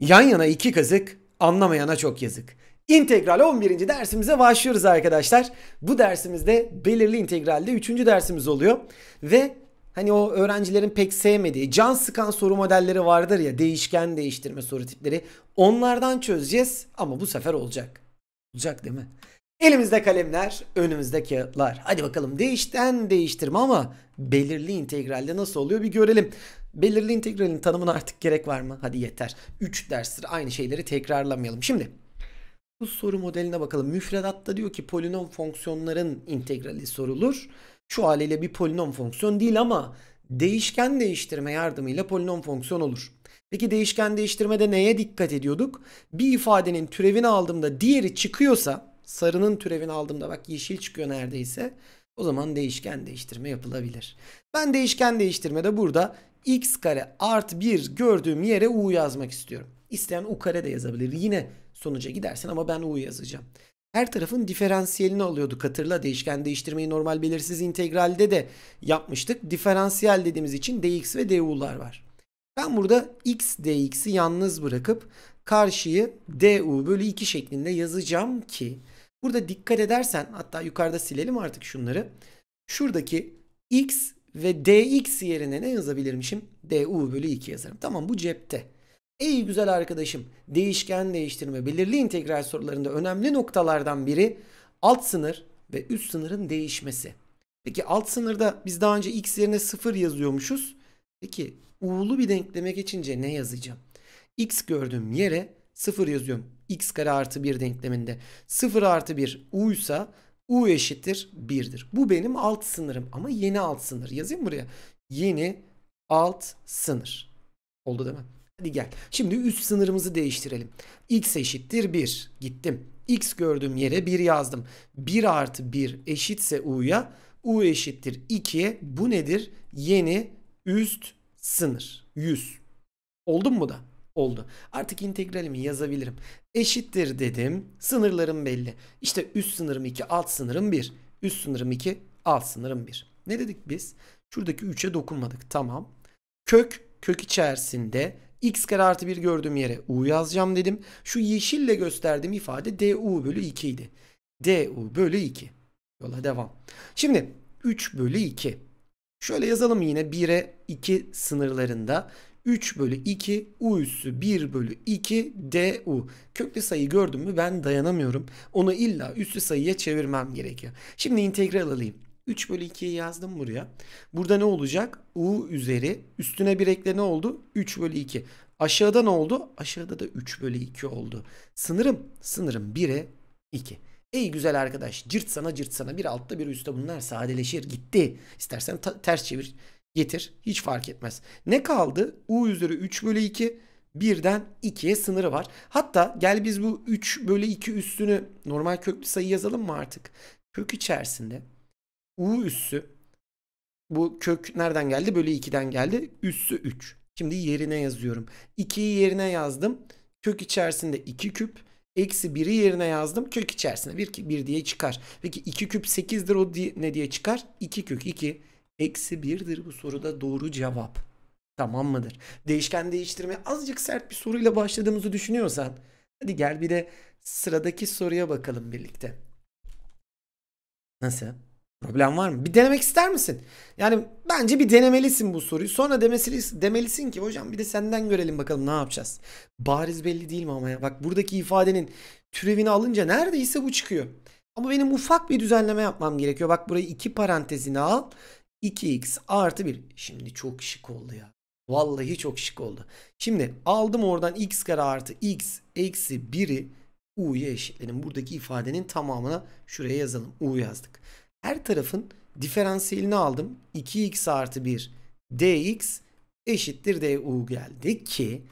Yan yana iki kazık, anlamayana çok yazık. İntegral 11. dersimize başlıyoruz arkadaşlar. Bu dersimizde belirli integralde 3. dersimiz oluyor. Ve hani o öğrencilerin pek sevmediği can sıkan soru modelleri vardır ya değişken değiştirme soru tipleri. Onlardan çözeceğiz ama bu sefer olacak. Olacak değil mi? Elimizde kalemler, önümüzde kağıtlar. Hadi bakalım değişten değiştirme ama belirli integralde nasıl oluyor bir görelim. Belirli integralin tanımına artık gerek var mı? Hadi yeter. 3 derstir aynı şeyleri tekrarlamayalım. Şimdi bu soru modeline bakalım. Müfredatta diyor ki polinom fonksiyonların integrali sorulur. Şu haliyle bir polinom fonksiyon değil ama değişken değiştirme yardımıyla polinom fonksiyon olur. Peki değişken değiştirmede neye dikkat ediyorduk? Bir ifadenin türevini aldığımda diğeri çıkıyorsa sarının türevini aldığımda bak yeşil çıkıyor neredeyse. O zaman değişken değiştirme yapılabilir. Ben değişken değiştirmede burada x kare artı 1 gördüğüm yere u yazmak istiyorum. İsteyen u kare de yazabilir. Yine sonuca gidersin ama ben u yazacağım. Her tarafın diferansiyelini alıyorduk hatırla. Değişken değiştirmeyi normal belirsiz integralde de yapmıştık. Diferansiyel dediğimiz için dx ve du'lar var. Ben burada x dx'i yalnız bırakıp karşıyı du bölü 2 şeklinde yazacağım ki Burada dikkat edersen hatta yukarıda silelim artık şunları. Şuradaki x ve dx yerine ne yazabilirmişim? du bölü 2 yazarım. Tamam bu cepte. Ey güzel arkadaşım değişken değiştirme belirli integral sorularında önemli noktalardan biri alt sınır ve üst sınırın değişmesi. Peki alt sınırda biz daha önce x yerine 0 yazıyormuşuz. Peki u'lu bir denkleme geçince ne yazacağım? x gördüğüm yere 0 yazıyorum x kare artı 1 denkleminde 0 artı 1 u ise u eşittir 1'dir. Bu benim alt sınırım ama yeni alt sınır. Yazayım buraya. Yeni alt sınır. Oldu değil mi? Hadi gel. Şimdi üst sınırımızı değiştirelim. x eşittir 1. Gittim. x gördüğüm yere 1 yazdım. 1 artı 1 eşitse u'ya. u eşittir 2'ye. Bu nedir? Yeni üst sınır. 100. Oldu mu da? Oldu. Artık integralimi yazabilirim eşittir dedim. Sınırlarım belli. İşte üst sınırım 2, alt sınırım 1. Üst sınırım 2, alt sınırım 1. Ne dedik biz? Şuradaki 3'e dokunmadık. Tamam. Kök, kök içerisinde x kare artı 1 gördüğüm yere u yazacağım dedim. Şu yeşille gösterdiğim ifade du bölü 2 idi. du bölü 2. Yola devam. Şimdi 3 bölü 2. Şöyle yazalım yine 1'e 2 sınırlarında 3 bölü 2 u üssü 1 bölü 2 du. Köklü sayı gördün mü ben dayanamıyorum. Onu illa üssü sayıya çevirmem gerekiyor. Şimdi integral alayım. 3 bölü 2'yi yazdım buraya. Burada ne olacak? U üzeri üstüne bir ekle ne oldu? 3 bölü 2. Aşağıda ne oldu? Aşağıda da 3 bölü 2 oldu. Sınırım sınırım 1'e 2. Ey güzel arkadaş cırt sana cırt sana bir altta bir üstte bunlar sadeleşir gitti. İstersen ters çevir getir. Hiç fark etmez. Ne kaldı? U üzeri 3 bölü 2 birden 2'ye sınırı var. Hatta gel biz bu 3 bölü 2 üstünü normal köklü sayı yazalım mı artık? Kök içerisinde U üssü bu kök nereden geldi? Bölü 2'den geldi. Üssü 3. Şimdi yerine yazıyorum. 2'yi yerine yazdım. Kök içerisinde 2 küp. Eksi 1'i yerine yazdım. Kök içerisinde 1, 1 diye çıkar. Peki 2 küp 8'dir o diye, ne diye çıkar? 2 kök 2 Eksi birdir bu soruda doğru cevap. Tamam mıdır? Değişken değiştirme azıcık sert bir soruyla başladığımızı düşünüyorsan hadi gel bir de sıradaki soruya bakalım birlikte. Nasıl? Problem var mı? Bir denemek ister misin? Yani bence bir denemelisin bu soruyu. Sonra demesi, demelisin ki hocam bir de senden görelim bakalım ne yapacağız. Bariz belli değil mi ama ya? Bak buradaki ifadenin türevini alınca neredeyse bu çıkıyor. Ama benim ufak bir düzenleme yapmam gerekiyor. Bak burayı iki parantezine al. 2x artı 1. Şimdi çok şık oldu ya. Vallahi çok şık oldu. Şimdi aldım oradan x kare artı x eksi 1'i u'ya eşitledim. Buradaki ifadenin tamamına şuraya yazalım. u yazdık. Her tarafın diferansiyelini aldım. 2x artı 1 dx eşittir du geldi ki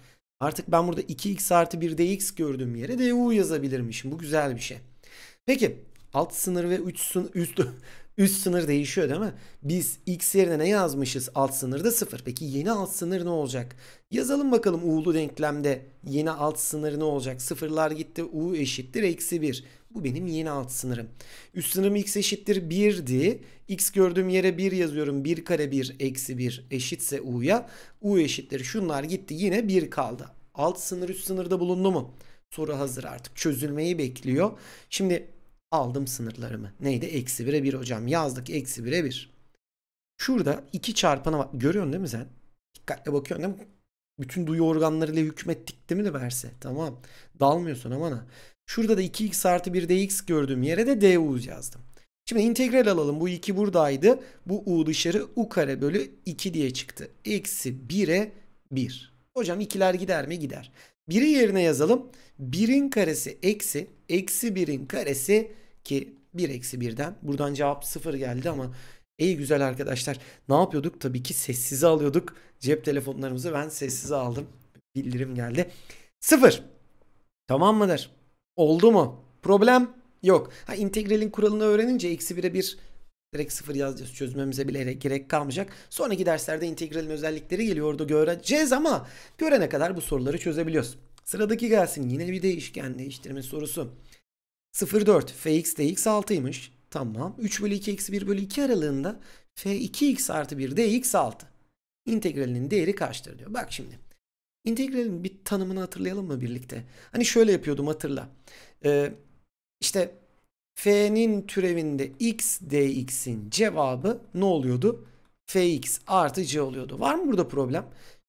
artık ben burada 2x artı 1 dx gördüğüm yere du yazabilirmişim. Bu güzel bir şey. Peki alt sınır ve üst sınır, üst, Üst sınır değişiyor değil mi? Biz x yerine ne yazmışız? Alt sınırda 0. Peki yeni alt sınır ne olacak? Yazalım bakalım u'lu denklemde yeni alt sınır ne olacak? Sıfırlar gitti. u eşittir eksi 1. Bu benim yeni alt sınırım. Üst sınırım x eşittir 1'di. x gördüğüm yere 1 yazıyorum. 1 kare 1 eksi 1 eşitse u'ya. u eşittir. Şunlar gitti. Yine 1 kaldı. Alt sınır üst sınırda bulundu mu? Soru hazır artık. Çözülmeyi bekliyor. Şimdi aldım sınırlarımı. Neydi? Eksi 1'e 1 hocam. Yazdık eksi 1'e 1. Şurada 2 çarpanı var. Görüyorsun değil mi sen? Dikkatle bakıyorsun değil mi? Bütün duyu organlarıyla hükmettik değil mi de verse? Tamam. Dalmıyorsun aman ha. Şurada da 2x artı 1 dx gördüğüm yere de du yazdım. Şimdi integral alalım. Bu 2 buradaydı. Bu u dışarı u kare bölü 2 diye çıktı. Eksi 1'e 1. Hocam ikiler gider mi? Gider. 1'i yerine yazalım. 1'in karesi eksi. Eksi 1'in karesi ki 1 eksi 1'den buradan cevap 0 geldi ama iyi güzel arkadaşlar ne yapıyorduk? Tabii ki sessize alıyorduk cep telefonlarımızı ben sessize aldım. Bildirim geldi. 0 tamam mıdır? Oldu mu? Problem yok. Ha integralin kuralını öğrenince eksi 1'e 1 direkt 0 yazacağız çözmemize bile gerek kalmayacak. Sonraki derslerde integralin özellikleri geliyordu orada göreceğiz ama görene kadar bu soruları çözebiliyoruz. Sıradaki gelsin yine bir değişken değiştirme sorusu. 0,4 fx de x 6'ymış. Tamam. 3 bölü 2 eksi 1 bölü 2 aralığında f2x artı 1 de x 6. İntegralinin değeri kaçtır diyor. Bak şimdi. İntegralin bir tanımını hatırlayalım mı birlikte? Hani şöyle yapıyordum hatırla. Ee, işte f'nin türevinde x dx'in cevabı ne oluyordu? fx artı c oluyordu. Var mı burada problem?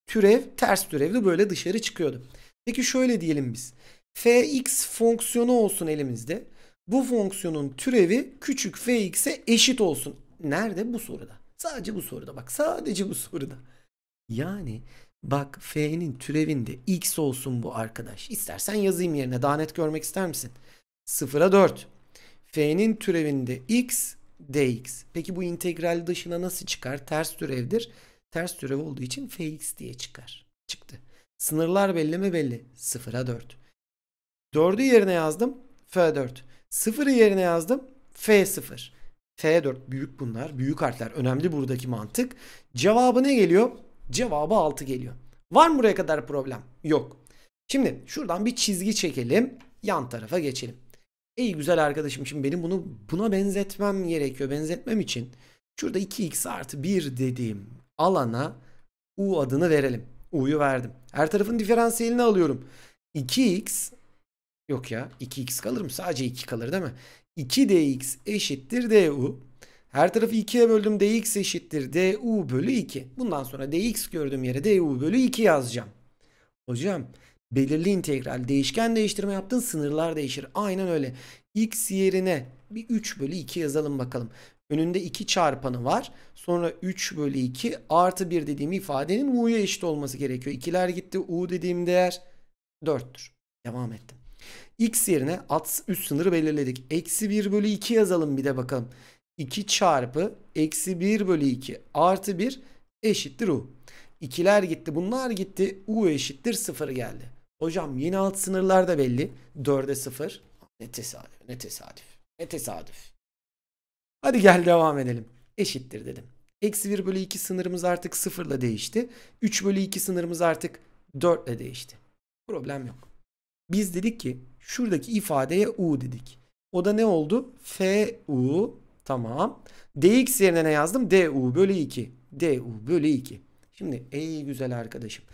Türev ters türevli böyle dışarı çıkıyordu. Peki şöyle diyelim biz fx fonksiyonu olsun elimizde. Bu fonksiyonun türevi küçük fx'e eşit olsun. Nerede? Bu soruda. Sadece bu soruda. Bak sadece bu soruda. Yani bak f'nin türevinde x olsun bu arkadaş. İstersen yazayım yerine. Daha net görmek ister misin? 0'a 4. f'nin türevinde x dx. Peki bu integral dışına nasıl çıkar? Ters türevdir. Ters türev olduğu için fx diye çıkar. Çıktı. Sınırlar belli mi belli? 0'a 4. 4'ü yerine yazdım. F4. 0'ı yerine yazdım. F0. F4 büyük bunlar. Büyük harfler. Önemli buradaki mantık. Cevabı ne geliyor? Cevabı 6 geliyor. Var mı buraya kadar problem? Yok. Şimdi şuradan bir çizgi çekelim. Yan tarafa geçelim. İyi güzel arkadaşım şimdi benim bunu buna benzetmem gerekiyor. Benzetmem için şurada 2x artı 1 dediğim alana u adını verelim. u'yu verdim. Her tarafın diferansiyelini alıyorum. 2x Yok ya 2x kalır mı? Sadece 2 kalır değil mi? 2dx eşittir du. Her tarafı 2'ye böldüm dx eşittir du bölü 2. Bundan sonra dx gördüğüm yere du bölü 2 yazacağım. Hocam belirli integral değişken değiştirme yaptın sınırlar değişir. Aynen öyle. x yerine bir 3 bölü 2 yazalım bakalım. Önünde 2 çarpanı var. Sonra 3 bölü 2 artı 1 dediğim ifadenin u'ya eşit olması gerekiyor. İkiler gitti. u dediğim değer 4'tür. Devam ettim. X yerine alt üst sınırı belirledik. Eksi 1 bölü 2 yazalım bir de bakalım. 2 çarpı eksi 1 bölü 2 artı 1 eşittir U. İkiler gitti bunlar gitti. U eşittir 0 geldi. Hocam yeni alt sınırlar da belli. 4'e 0. Ne tesadüf ne tesadüf ne tesadüf. Hadi gel devam edelim. Eşittir dedim. Eksi 1 bölü 2 sınırımız artık 0 ile değişti. 3 bölü 2 sınırımız artık 4 ile değişti. Problem yok. Biz dedik ki Şuradaki ifadeye u dedik. O da ne oldu? F u tamam. Dx yerine ne yazdım? Du bölü 2. Du bölü 2. Şimdi ey güzel arkadaşım.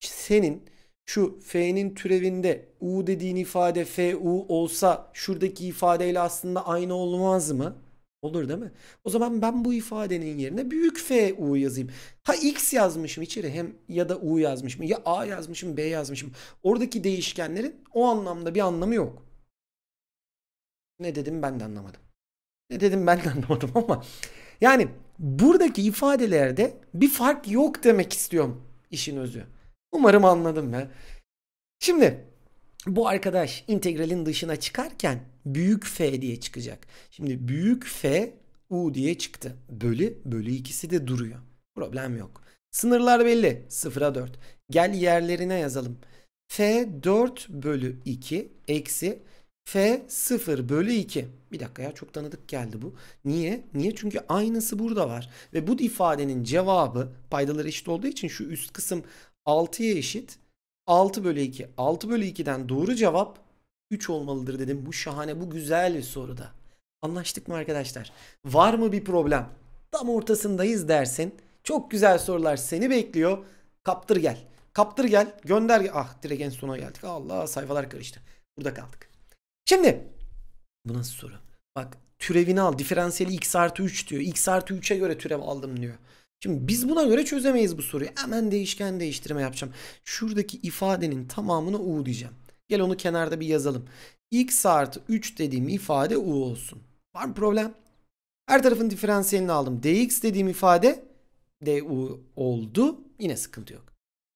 Senin şu f'nin türevinde u dediğin ifade fu olsa şuradaki ifadeyle aslında aynı olmaz mı? Olur değil mi? O zaman ben bu ifadenin yerine büyük F U yazayım. Ha X yazmışım içeri hem ya da U yazmışım ya A yazmışım B yazmışım. Oradaki değişkenlerin o anlamda bir anlamı yok. Ne dedim ben de anlamadım. Ne dedim ben de anlamadım ama yani buradaki ifadelerde bir fark yok demek istiyorum işin özü. Umarım anladım ya. Şimdi bu arkadaş integralin dışına çıkarken büyük F diye çıkacak. Şimdi büyük F U diye çıktı. Bölü bölü ikisi de duruyor. Problem yok. Sınırlar belli. 0'a 4. Gel yerlerine yazalım. F 4 bölü 2 eksi F 0 bölü 2. Bir dakika ya çok tanıdık geldi bu. Niye? Niye? Çünkü aynısı burada var. Ve bu ifadenin cevabı paydalar eşit olduğu için şu üst kısım 6'ya eşit. 6 bölü 2. 6 bölü 2'den doğru cevap 3 olmalıdır dedim. Bu şahane, bu güzel bir soruda. Anlaştık mı arkadaşlar? Var mı bir problem? Tam ortasındayız dersin. Çok güzel sorular seni bekliyor. Kaptır gel. Kaptır gel. Gönder. Ah direkt en sona geldik. Allah sayfalar karıştı. Burada kaldık. Şimdi bu nasıl soru? Bak türevini al. Diferansiyeli x artı 3 diyor. x artı 3'e göre türev aldım diyor. Şimdi biz buna göre çözemeyiz bu soruyu. Hemen değişken değiştirme yapacağım. Şuradaki ifadenin tamamını u diyeceğim. Gel onu kenarda bir yazalım. x artı 3 dediğim ifade u olsun. Var mı problem? Her tarafın diferansiyelini aldım. dx dediğim ifade du oldu. Yine sıkıntı yok.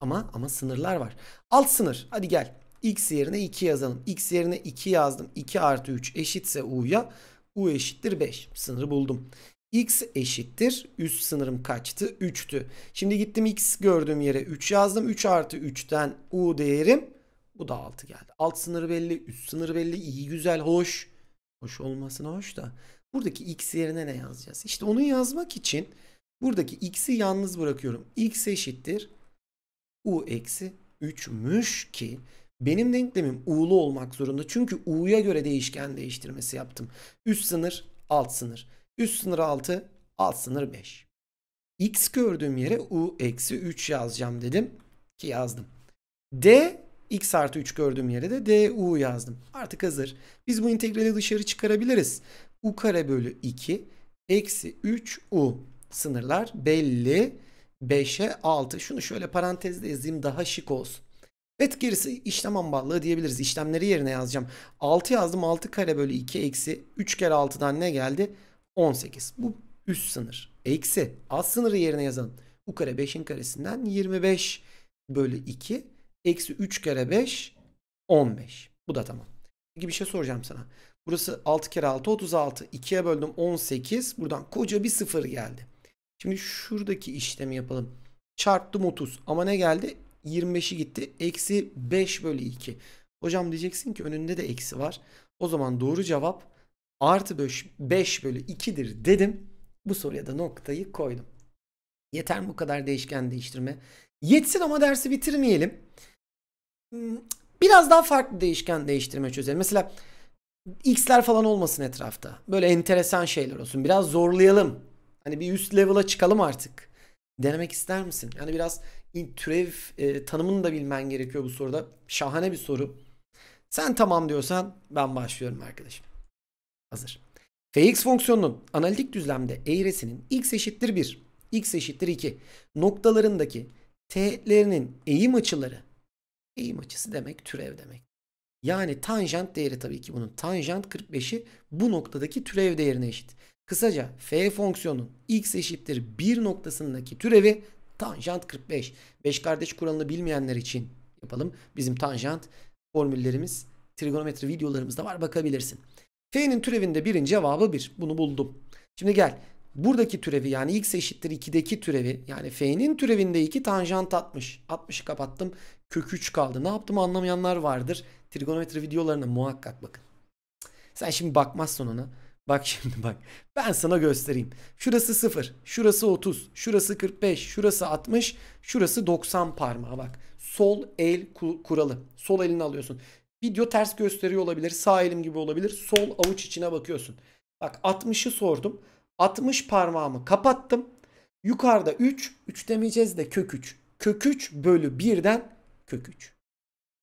Ama ama sınırlar var. Alt sınır. Hadi gel. x yerine 2 yazalım. x yerine 2 yazdım. 2 artı 3 eşitse u'ya. u eşittir 5. Sınırı buldum x eşittir. Üst sınırım kaçtı? 3'tü. Şimdi gittim x gördüğüm yere 3 yazdım. 3 artı 3'ten u değerim bu da 6 geldi. Alt sınırı belli, üst sınırı belli. İyi güzel, hoş. Hoş olmasına hoş da. Buradaki x yerine ne yazacağız? İşte onu yazmak için buradaki x'i yalnız bırakıyorum. x eşittir u eksi 3'müş ki benim denklemim u'lu olmak zorunda. Çünkü u'ya göre değişken değiştirmesi yaptım. Üst sınır, alt sınır. Üst sınır 6, alt sınır 5. X gördüğüm yere U eksi 3 yazacağım dedim ki yazdım. D x artı 3 gördüğüm yere de du yazdım. Artık hazır. Biz bu integrali dışarı çıkarabiliriz. u kare bölü 2 eksi 3 u. Sınırlar belli. 5'e 6. Şunu şöyle parantezle yazayım daha şık olsun. Evet gerisi işlem amballığı diyebiliriz. İşlemleri yerine yazacağım. 6 yazdım. 6 kare bölü 2 eksi 3 kere 6'dan ne geldi? 18. Bu üst sınır. Eksi alt sınırı yerine yazan bu kare 5'in karesinden 25 bölü 2 eksi 3 kere 5 15. Bu da tamam. Peki bir şey soracağım sana. Burası 6 kere 6 36. 2'ye böldüm 18. Buradan koca bir sıfır geldi. Şimdi şuradaki işlemi yapalım. Çarptım 30 ama ne geldi? 25'i gitti. Eksi 5 bölü 2. Hocam diyeceksin ki önünde de eksi var. O zaman doğru cevap artı 5 5 bölü 2'dir dedim. Bu soruya da noktayı koydum. Yeter bu kadar değişken değiştirme? Yetsin ama dersi bitirmeyelim. Hmm, biraz daha farklı değişken değiştirme çözelim. Mesela x'ler falan olmasın etrafta. Böyle enteresan şeyler olsun. Biraz zorlayalım. Hani bir üst level'a çıkalım artık. Denemek ister misin? Yani biraz türev e, tanımını da bilmen gerekiyor bu soruda. Şahane bir soru. Sen tamam diyorsan ben başlıyorum arkadaşım. Hazır. Fx fonksiyonunun analitik düzlemde eğrisinin x eşittir 1, x eşittir 2 noktalarındaki teğetlerinin eğim açıları, eğim açısı demek türev demek. Yani tanjant değeri tabii ki bunun tanjant 45'i bu noktadaki türev değerine eşit. Kısaca f fonksiyonun x eşittir 1 noktasındaki türevi tanjant 45. Beş kardeş kuralını bilmeyenler için yapalım. Bizim tanjant formüllerimiz trigonometri videolarımızda var bakabilirsin. F'nin türevinde birin cevabı 1. Bunu buldum. Şimdi gel. Buradaki türevi yani x eşittir 2'deki türevi yani f'nin türevinde 2 tanjant 60. 60'ı kapattım. Kök 3 kaldı. Ne yaptım anlamayanlar vardır. Trigonometri videolarına muhakkak bakın. Sen şimdi bakmazsın ona. Bak şimdi bak. Ben sana göstereyim. Şurası 0, şurası 30, şurası 45, şurası 60, şurası 90 parmağı bak. Sol el kuralı. Sol elini alıyorsun. Video ters gösteriyor olabilir. Sağ elim gibi olabilir. Sol avuç içine bakıyorsun. Bak 60'ı sordum. 60 parmağımı kapattım. Yukarıda 3. 3 demeyeceğiz de kök 3. Kök 3 bölü 1'den kök 3.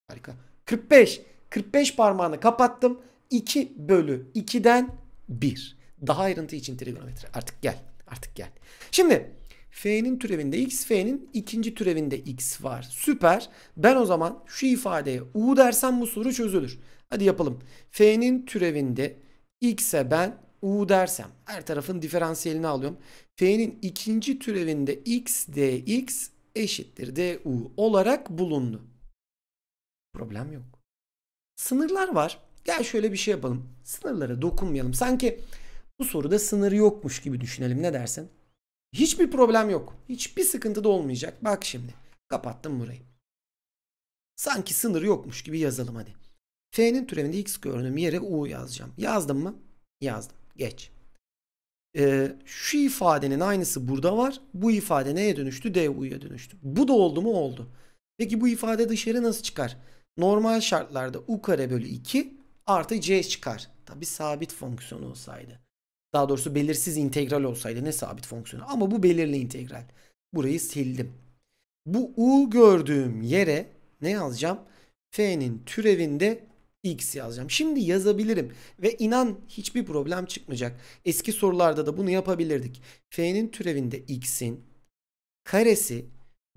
Harika. 45. 45 parmağını kapattım. 2 bölü 2'den 1. Daha ayrıntı için trigonometri. Artık gel. Artık gel. Şimdi F'nin türevinde x, F'nin ikinci türevinde x var. Süper. Ben o zaman şu ifadeye u dersem bu soru çözülür. Hadi yapalım. F'nin türevinde x'e ben u dersem her tarafın diferansiyelini alıyorum. F'nin ikinci türevinde x dx eşittir du olarak bulundu. Problem yok. Sınırlar var. Gel şöyle bir şey yapalım. Sınırlara dokunmayalım. Sanki bu soruda sınır yokmuş gibi düşünelim. Ne dersin? Hiçbir problem yok. Hiçbir sıkıntı da olmayacak. Bak şimdi. Kapattım burayı. Sanki sınır yokmuş gibi yazalım hadi. F'nin türevinde x görünüm yere u yazacağım. Yazdım mı? Yazdım. Geç. Ee, şu ifadenin aynısı burada var. Bu ifade neye dönüştü? du'ya dönüştü. Bu da oldu mu? Oldu. Peki bu ifade dışarı nasıl çıkar? Normal şartlarda u kare bölü 2 artı c çıkar. Tabi sabit fonksiyon olsaydı. Daha doğrusu belirsiz integral olsaydı ne sabit fonksiyonu. Ama bu belirli integral. Burayı sildim. Bu u gördüğüm yere ne yazacağım? F'nin türevinde x yazacağım. Şimdi yazabilirim ve inan hiçbir problem çıkmayacak. Eski sorularda da bunu yapabilirdik. F'nin türevinde x'in karesi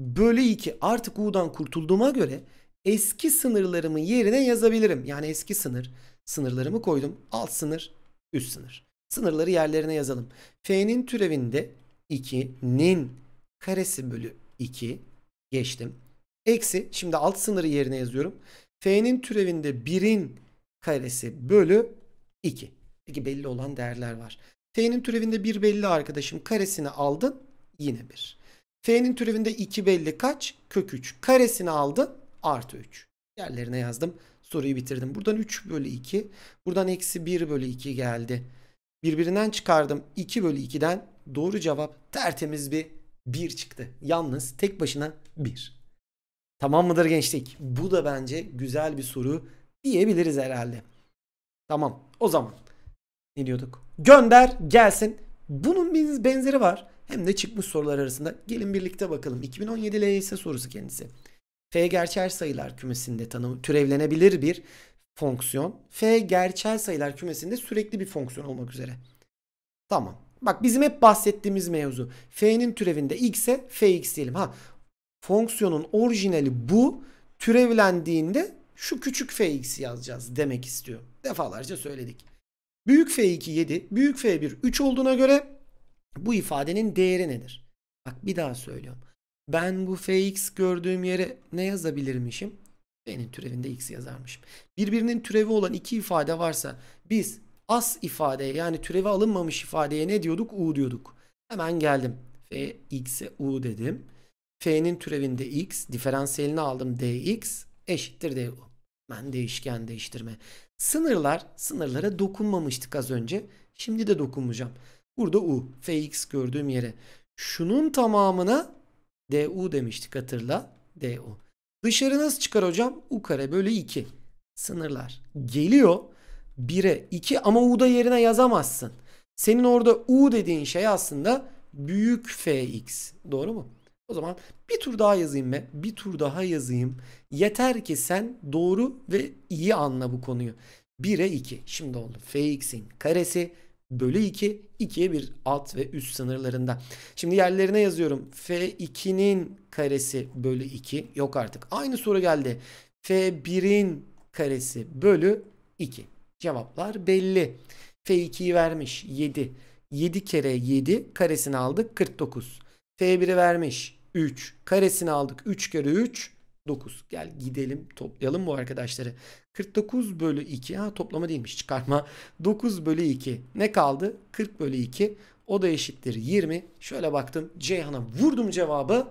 bölü 2 artık u'dan kurtulduğuma göre eski sınırlarımı yerine yazabilirim. Yani eski sınır sınırlarımı koydum. Alt sınır, üst sınır. Sınırları yerlerine yazalım. F'nin türevinde 2'nin karesi bölü 2 geçtim. Eksi şimdi alt sınırı yerine yazıyorum. F'nin türevinde 1'in karesi bölü 2. Peki belli olan değerler var. F'nin türevinde 1 belli arkadaşım. Karesini aldın yine 1. F'nin türevinde 2 belli kaç? Kök 3. Karesini aldın artı 3. Yerlerine yazdım. Soruyu bitirdim. Buradan 3 bölü 2. Buradan eksi 1 bölü 2 geldi. Birbirinden çıkardım 2 bölü 2'den doğru cevap tertemiz bir 1 çıktı. Yalnız tek başına 1. Tamam mıdır gençlik? Bu da bence güzel bir soru diyebiliriz herhalde. Tamam o zaman ne diyorduk? Gönder gelsin. Bunun bir benzeri var. Hem de çıkmış sorular arasında. Gelin birlikte bakalım. 2017 LYS sorusu kendisi. F gerçer sayılar kümesinde tanımı türevlenebilir bir fonksiyon. F gerçel sayılar kümesinde sürekli bir fonksiyon olmak üzere. Tamam. Bak bizim hep bahsettiğimiz mevzu. F'nin türevinde x'e fx diyelim. Ha fonksiyonun orijinali bu. Türevlendiğinde şu küçük fx'i yazacağız demek istiyor. Defalarca söyledik. Büyük f2 7, büyük f1 3 olduğuna göre bu ifadenin değeri nedir? Bak bir daha söylüyorum. Ben bu fx gördüğüm yere ne yazabilirmişim? B'nin türevinde x yazarmışım. Birbirinin türevi olan iki ifade varsa biz as ifadeye yani türevi alınmamış ifadeye ne diyorduk? U diyorduk. Hemen geldim. F x'e u dedim. F'nin türevinde x. Diferansiyelini aldım. dx eşittir du. Ben değişken değiştirme. Sınırlar, sınırlara dokunmamıştık az önce. Şimdi de dokunmayacağım. Burada u. f x gördüğüm yere. Şunun tamamına du demiştik hatırla. du. Dışarı nasıl çıkar hocam? U kare bölü 2. Sınırlar. Geliyor 1'e 2 ama u da yerine yazamazsın. Senin orada u dediğin şey aslında büyük fx. Doğru mu? O zaman bir tur daha yazayım ve bir tur daha yazayım. Yeter ki sen doğru ve iyi anla bu konuyu. 1'e 2. Şimdi oldu. fx'in karesi bölü 2 2'ye bir alt ve üst sınırlarında. Şimdi yerlerine yazıyorum. F2'nin karesi bölü 2 yok artık. Aynı soru geldi. F1'in karesi bölü 2. Cevaplar belli. F2'yi vermiş 7. 7 kere 7 karesini aldık 49. F1'i vermiş 3. Karesini aldık 3 kere 3 49. Gel gidelim toplayalım bu arkadaşları. 49 bölü 2. Ha toplama değilmiş çıkarma. 9 bölü 2. Ne kaldı? 40 bölü 2. O da eşittir 20. Şöyle baktım. Ceyhan'a vurdum cevabı.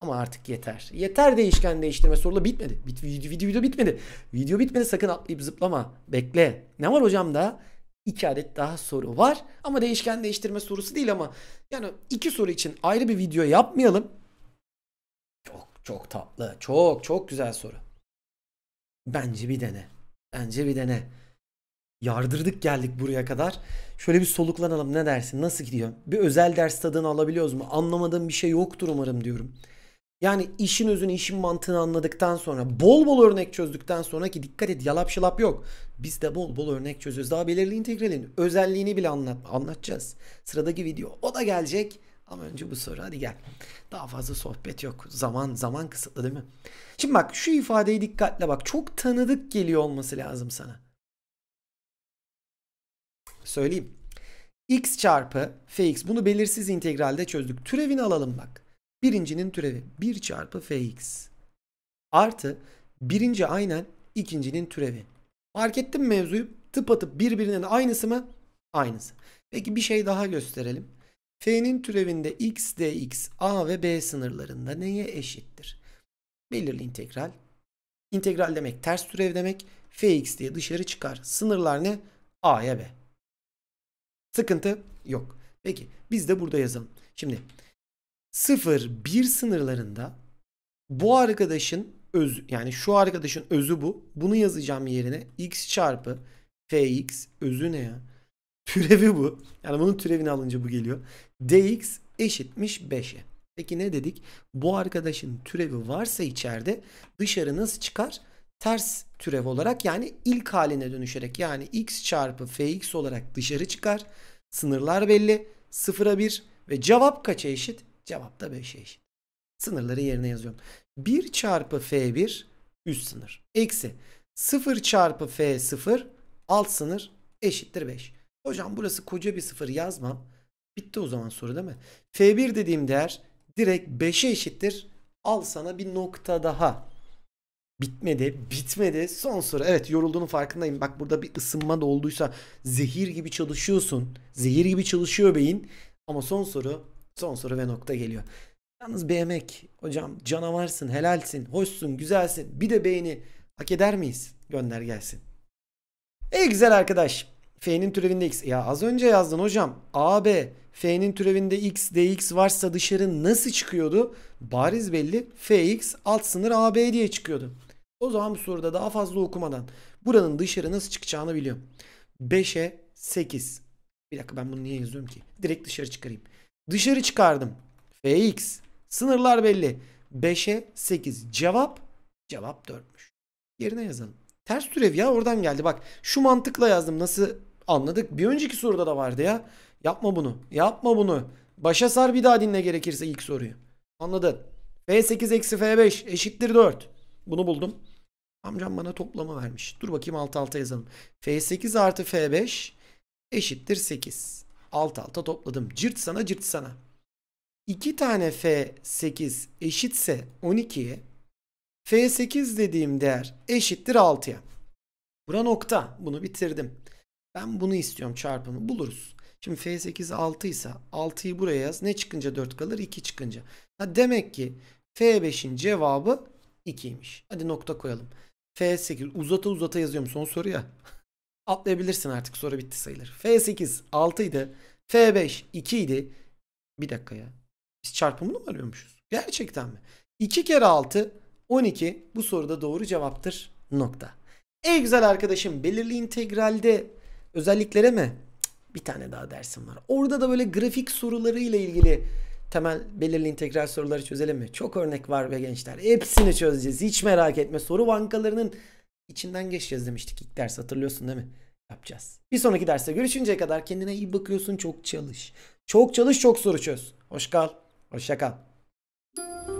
Ama artık yeter. Yeter değişken değiştirme sorulu bitmedi. Bit, video, video, video bitmedi. Video bitmedi sakın atlayıp zıplama. Bekle. Ne var hocam da? 2 adet daha soru var. Ama değişken değiştirme sorusu değil ama yani iki soru için ayrı bir video yapmayalım. Çok tatlı. Çok çok güzel soru. Bence bir dene. Bence bir dene. Yardırdık geldik buraya kadar. Şöyle bir soluklanalım ne dersin? Nasıl gidiyor? Bir özel ders tadını alabiliyoruz mu? Anlamadığım bir şey yoktur umarım diyorum. Yani işin özünü, işin mantığını anladıktan sonra, bol bol örnek çözdükten sonra ki dikkat et yalap şılap yok. Biz de bol bol örnek çözüyoruz. Daha belirli integralin özelliğini bile anlat anlatacağız. Sıradaki video o da gelecek. Ama önce bu soru. Hadi gel. Daha fazla sohbet yok. Zaman zaman kısıtlı değil mi? Şimdi bak şu ifadeyi dikkatle bak. Çok tanıdık geliyor olması lazım sana. Söyleyeyim. x çarpı fx. Bunu belirsiz integralde çözdük. Türevini alalım bak. Birincinin türevi 1 çarpı fx. Artı birinci aynen ikincinin türevi. Fark ettin mi mevzuyu? Tıpatıp birbirinin aynısı mı? Aynısı. Peki bir şey daha gösterelim. F'nin türevinde x, dx, a ve b sınırlarında neye eşittir? Belirli integral. İntegral demek ters türev demek. Fx diye dışarı çıkar. Sınırlar ne? A'ya b. Sıkıntı yok. Peki biz de burada yazalım. Şimdi 0, 1 sınırlarında bu arkadaşın öz yani şu arkadaşın özü bu. Bunu yazacağım yerine x çarpı fx özü ne ya? Türevi bu. Yani bunun türevini alınca bu geliyor. dx eşitmiş 5'e. Peki ne dedik? Bu arkadaşın türevi varsa içeride dışarı nasıl çıkar? Ters türev olarak yani ilk haline dönüşerek yani x çarpı fx olarak dışarı çıkar. Sınırlar belli. 0'a 1 ve cevap kaça eşit? Cevap da 5'e eşit. Sınırları yerine yazıyorum. 1 çarpı f1 üst sınır. Eksi 0 çarpı f0 alt sınır eşittir 5. Hocam burası koca bir sıfır yazmam. Bitti o zaman soru değil mi? F1 dediğim değer direkt 5'e eşittir. Al sana bir nokta daha. Bitmedi, bitmedi. Son soru. Evet yorulduğunun farkındayım. Bak burada bir ısınma da olduysa zehir gibi çalışıyorsun. Zehir gibi çalışıyor beyin. Ama son soru, son soru ve nokta geliyor. Yalnız bir emek. Hocam canavarsın, helalsin, hoşsun, güzelsin. Bir de beyni hak eder miyiz? Gönder gelsin. Ey güzel arkadaş. F'nin türevinde x. Ya az önce yazdın hocam. a b F'nin türevinde x dx varsa dışarı nasıl çıkıyordu? Bariz belli. Fx alt sınır a b diye çıkıyordu. O zaman bu soruda daha fazla okumadan buranın dışarı nasıl çıkacağını biliyorum. 5'e 8. Bir dakika ben bunu niye yazıyorum ki? Direkt dışarı çıkarayım. Dışarı çıkardım. Fx. Sınırlar belli. 5'e 8. Cevap? Cevap 4'müş. Yerine yazalım. Ters türev ya oradan geldi. Bak şu mantıkla yazdım. Nasıl Anladık. Bir önceki soruda da vardı ya. Yapma bunu. Yapma bunu. Başa sar bir daha dinle gerekirse ilk soruyu. Anladın. F8 eksi F5 eşittir 4. Bunu buldum. Amcam bana toplamı vermiş. Dur bakayım alt alta yazalım. F8 artı F5 eşittir 8. Alt alta topladım. Cırt sana cırt sana. 2 tane F8 eşitse 12'ye F8 dediğim değer eşittir 6'ya. Bura nokta. Bunu bitirdim. Ben bunu istiyorum çarpımı buluruz. Şimdi F8 6 ise 6'yı buraya yaz. Ne çıkınca 4 kalır? 2 çıkınca. Ha demek ki F5'in cevabı 2'ymiş. Hadi nokta koyalım. F8 uzata uzata yazıyorum son soru ya. Atlayabilirsin artık soru bitti sayılır. F8 6 idi. F5 2 idi. Bir dakika ya. Biz çarpımını mı arıyormuşuz? Gerçekten mi? 2 kere 6 12 bu soruda doğru cevaptır. Nokta. Ey güzel arkadaşım belirli integralde Özelliklere mi? bir tane daha dersim var. Orada da böyle grafik soruları ile ilgili temel belirli integral soruları çözelim mi? Çok örnek var ve gençler. Hepsini çözeceğiz. Hiç merak etme. Soru bankalarının içinden geçeceğiz demiştik ilk ders hatırlıyorsun değil mi? Yapacağız. Bir sonraki derste görüşünceye kadar kendine iyi bakıyorsun. Çok çalış. Çok çalış, çok soru çöz. Hoş kal. Hoşça kal.